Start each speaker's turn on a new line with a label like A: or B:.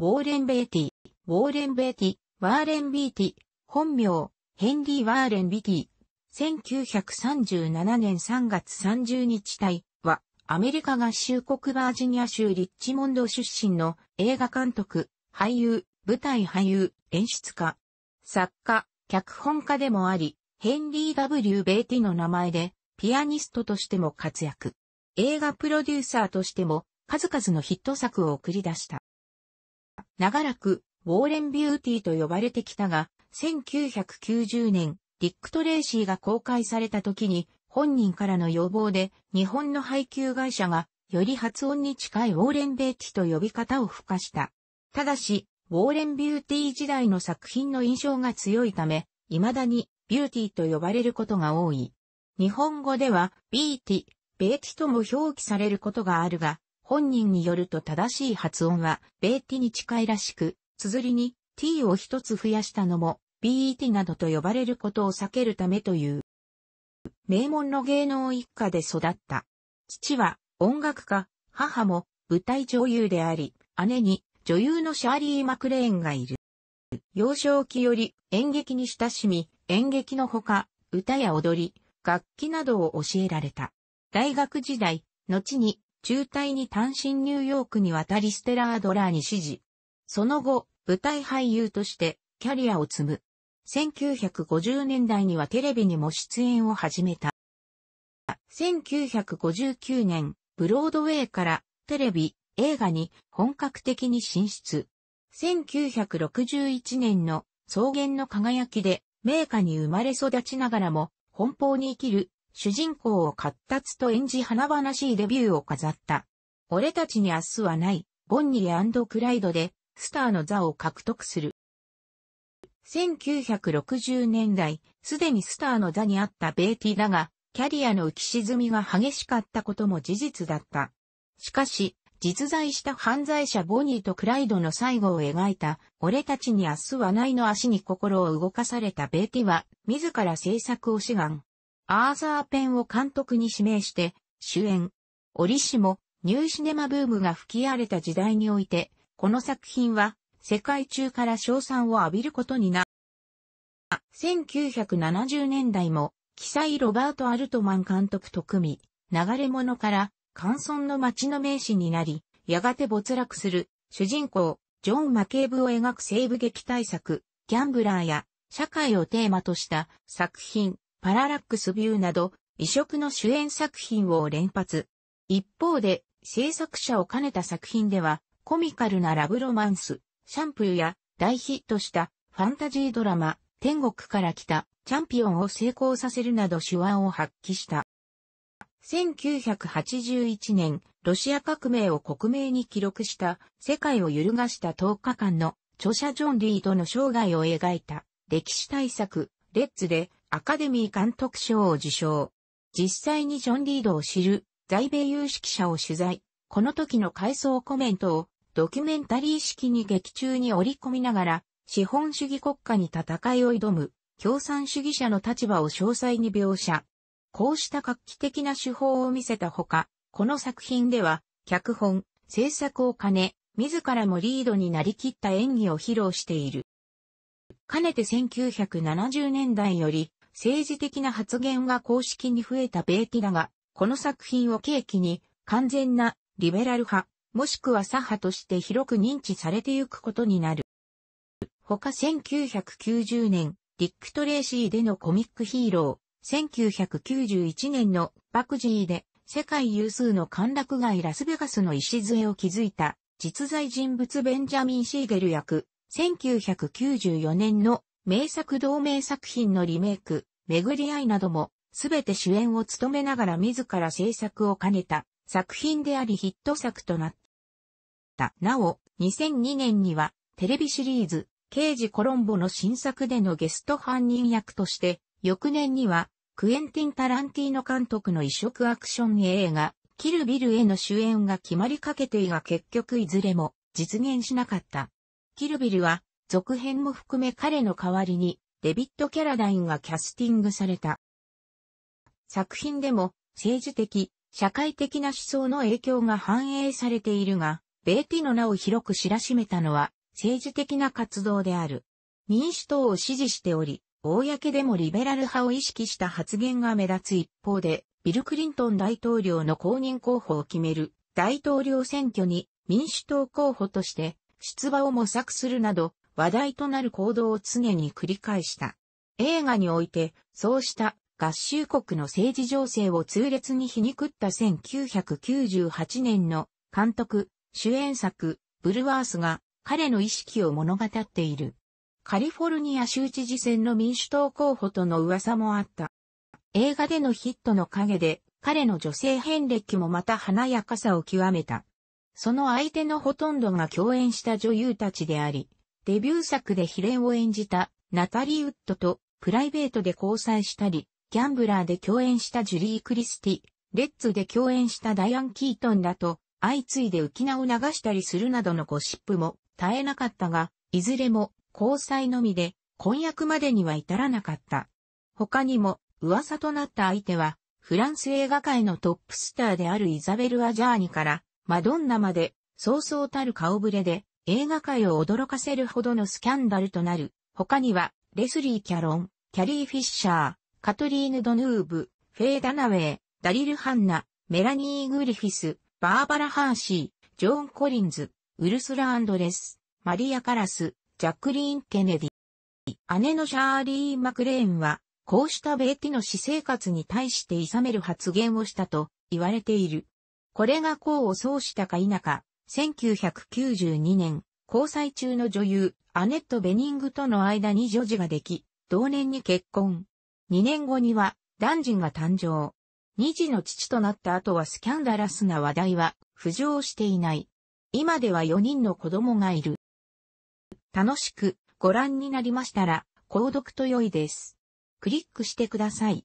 A: ウォーレン・ベイティ、ウォーレン・ベイティ、ワーレン・ビーティ、本名、ヘンリー・ワーレン・ビティ、1937年3月30日体は、アメリカ合衆国バージニア州リッチモンド出身の映画監督、俳優、舞台俳優、演出家、作家、脚本家でもあり、ヘンリー・ W・ ベイティの名前で、ピアニストとしても活躍。映画プロデューサーとしても、数々のヒット作を送り出した。長らく、ウォーレンビューティーと呼ばれてきたが、1990年、ディック・トレーシーが公開された時に、本人からの要望で、日本の配給会社が、より発音に近いウォーレン・ベイティと呼び方を付加した。ただし、ウォーレン・ビューティー時代の作品の印象が強いため、未だにビューティーと呼ばれることが多い。日本語では、ビーティ、ベーティとも表記されることがあるが、本人によると正しい発音は、ベーティに近いらしく、綴りに t を一つ増やしたのも、BET などと呼ばれることを避けるためという。名門の芸能一家で育った。父は音楽家、母も舞台女優であり、姉に女優のシャーリー・マクレーンがいる。幼少期より演劇に親しみ、演劇のほか、歌や踊り、楽器などを教えられた。大学時代、後に中隊に単身ニューヨークに渡りステラードラーに指示。その後、舞台俳優としてキャリアを積む。1950年代にはテレビにも出演を始めた。1959年、ブロードウェイからテレビ、映画に本格的に進出。1961年の草原の輝きで名家に生まれ育ちながらも奔放に生きる主人公を活達と演じ華々しいデビューを飾った。俺たちに明日はない、ボンニークライドで、スターの座を獲得する。1960年代、すでにスターの座にあったベイティだが、キャリアの浮き沈みが激しかったことも事実だった。しかし、実在した犯罪者ボニーとクライドの最後を描いた、俺たちに明日はないの足に心を動かされたベイティは、自ら制作を志願。アーザーペンを監督に指名して、主演。折しも、ニューシネマブームが吹き荒れた時代において、この作品は、世界中から賞賛を浴びることにな、1970年代も、記載ロバート・アルトマン監督と組み、流れ物から、乾村の街の名詞になり、やがて没落する、主人公、ジョン・マケーブを描く西部劇大作、ギャンブラーや、社会をテーマとした作品、パララックスビューなど、異色の主演作品を連発。一方で、制作者を兼ねた作品では、コミカルなラブロマンス、シャンプーや大ヒットしたファンタジードラマ、天国から来たチャンピオンを成功させるなど手腕を発揮した。1981年、ロシア革命を克明に記録した世界を揺るがした10日間の著者ジョン・リードの生涯を描いた歴史大作レッツでアカデミー監督賞を受賞。実際にジョン・リードを知る在米有識者を取材。この時の回想コメントをドキュメンタリー式に劇中に織り込みながら資本主義国家に戦いを挑む共産主義者の立場を詳細に描写。こうした画期的な手法を見せたほか、この作品では脚本、制作を兼ね、自らもリードになりきった演技を披露している。かねて1970年代より政治的な発言が公式に増えたベーティだが、この作品を契機に完全なリベラル派、もしくは左派として広く認知されてゆくことになる。他1990年、ディック・トレーシーでのコミックヒーロー、1991年のバクジーで世界有数の歓楽街ラスベガスの礎を築いた実在人物ベンジャミン・シーゲル役、1994年の名作同名作品のリメイク、巡り合いなども、すべて主演を務めながら自ら制作を兼ねた作品でありヒット作となった。なお、2002年にはテレビシリーズ、刑事コロンボの新作でのゲスト犯人役として、翌年には、クエンティン・タランティーノ監督の異色アクション映画、キルビルへの主演が決まりかけていが結局いずれも実現しなかった。キルビルは、続編も含め彼の代わりに、デビッド・キャラダインがキャスティングされた。作品でも、政治的、社会的な思想の影響が反映されているが、ベーティの名を広く知らしめたのは、政治的な活動である。民主党を支持しており、公でもリベラル派を意識した発言が目立つ一方で、ビル・クリントン大統領の公認候補を決める大統領選挙に民主党候補として出馬を模索するなど、話題となる行動を常に繰り返した。映画において、そうした合衆国の政治情勢を痛烈に皮肉った1998年の監督、主演作、ブルワースが彼の意識を物語っている。カリフォルニア州知事選の民主党候補との噂もあった。映画でのヒットの陰で彼の女性遍歴もまた華やかさを極めた。その相手のほとんどが共演した女優たちであり、デビュー作で比例を演じたナタリー・ウッドとプライベートで交際したり、ギャンブラーで共演したジュリー・クリスティ、レッツで共演したダイアン・キートンだと、相次いで浮き名を流したりするなどのゴシップも絶えなかったが、いずれも交際のみで婚約までには至らなかった。他にも噂となった相手は、フランス映画界のトップスターであるイザベル・アジャーニから、マドンナまで、そうそうたる顔ぶれで、映画界を驚かせるほどのスキャンダルとなる。他には、レスリー・キャロン、キャリー・フィッシャー、カトリーヌ・ドヌーブ、フェイ・ダナウェイ、ダリル・ハンナ、メラニー・グリフィス、バーバラ・ハーシー、ジョーン・コリンズ、ウルスラ・アンドレス、マリア・カラス、ジャックリーン・ケネディ。姉のシャーリー・マクレーンは、こうしたベイティの私生活に対して諌める発言をしたと言われている。これが功を奏したか否か、1992年、交際中の女優、アネット・ベニングとの間に女児ができ、同年に結婚。2年後には、男児が誕生。二児の父となった後はスキャンダラスな話題は浮上していない。今では4人の子供がいる。楽しくご覧になりましたら、購読と良いです。クリックしてください。